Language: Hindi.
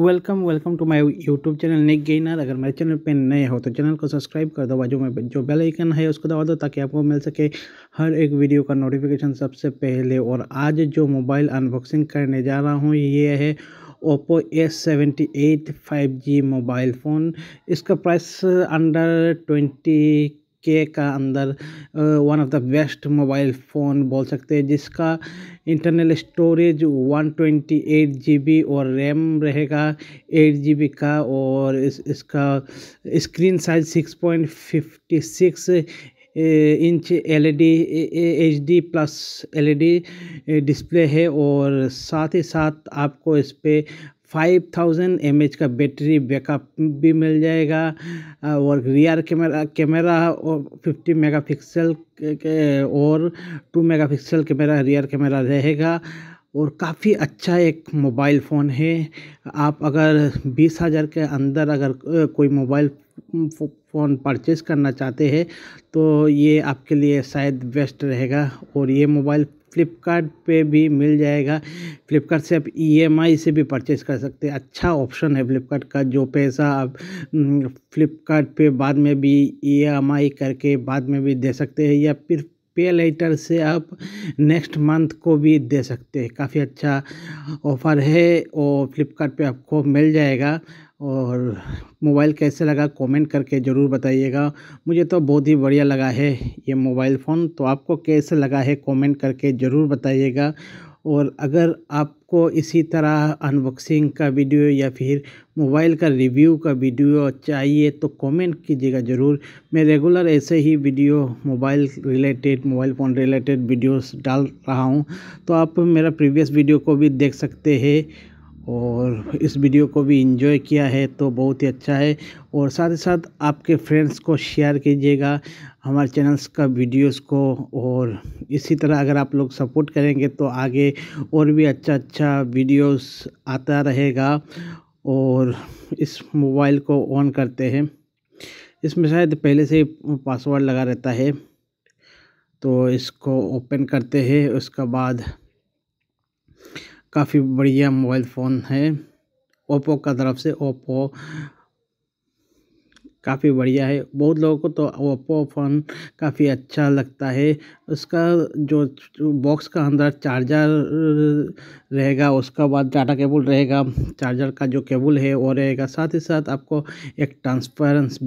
welcome welcome to my YouTube channel Nick Gainer अगर मेरे चैनल पे नए हो तो चैनल को सब्सक्राइब कर दो बाजू में जो बेल आइकन है उसको दबा दो ताकि आपको मिल सके हर एक वीडियो का नोटिफिकेशन सबसे पहले और आज जो मोबाइल अनबॉक्सिंग करने जा रहा हूँ ये है Oppo S seventy eight five G mobile phone इसका प्राइस अंडर ट्वेंटी के का अंदर one of the best mobile phone बोल सकते हैं जिसका इंटरनल स्टोरेज जी बी और रैम रहेगा जी बी का और इस इसका screen size 6.56 inch LED HD plus LED display है और साथ ही साथ आपको इस पर फाइव थाउजेंड एम एच का बैटरी बैकअप भी मिल जाएगा और रियर कैमरा कैमरा और फिफ्टी मेगा पिक्सल और two megapixel camera rear camera रहेगा और काफ़ी अच्छा एक मोबाइल फ़ोन है आप अगर बीस हज़ार के अंदर अगर कोई मोबाइल फ़ोन परचेज़ करना चाहते हैं तो ये आपके लिए शायद बेस्ट रहेगा और ये मोबाइल फ्लिपकार्ट पे भी मिल जाएगा फ्लिपकार्ट से आप ई e से भी परचेज़ कर सकते हैं अच्छा ऑप्शन है फ्लिपकार्ट का जो पैसा आप हम्म, फ्लिपकार्ट पे बाद में भी ई e करके बाद में भी दे सकते हैं या फिर पे लेटर से आप नेक्स्ट मंथ को भी दे सकते हैं काफ़ी अच्छा ऑफ़र है और फ्लिपकार्ट आपको मिल जाएगा और मोबाइल कैसे लगा कमेंट करके ज़रूर बताइएगा मुझे तो बहुत ही बढ़िया लगा है ये मोबाइल फ़ोन तो आपको कैसे लगा है कमेंट करके ज़रूर बताइएगा और अगर आपको इसी तरह अनबॉक्सिंग का वीडियो या फिर मोबाइल का रिव्यू का वीडियो चाहिए तो कमेंट कीजिएगा ज़रूर मैं रेगुलर ऐसे ही video mobile related mobile phone related videos डाल रहा हूँ तो आप मेरा प्रीवियस वीडियो को भी देख सकते हैं और इस वीडियो को भी इंजॉय किया है तो बहुत ही अच्छा है और साथ ही साथ आपके फ्रेंड्स को शेयर कीजिएगा हमारे चैनल्स का वीडियोस को और इसी तरह अगर आप लोग सपोर्ट करेंगे तो आगे और भी अच्छा अच्छा वीडियोस आता रहेगा और इस मोबाइल को ऑन करते हैं इसमें शायद पहले से पासवर्ड लगा रहता है तो इसको ओपन करते हैं उसके बाद काफ़ी बढ़िया मोबाइल फ़ोन है ओप्पो का तरफ से ओप्पो काफ़ी बढ़िया है बहुत लोगों को तो ओप्पो फ़ोन काफ़ी अच्छा लगता है उसका जो बॉक्स का अंदर चार्जर रहेगा उसका बाद डाटा केबल रहेगा चार्जर का जो केबल है वो रहेगा साथ ही साथ आपको एक ट्रांसपेरेंस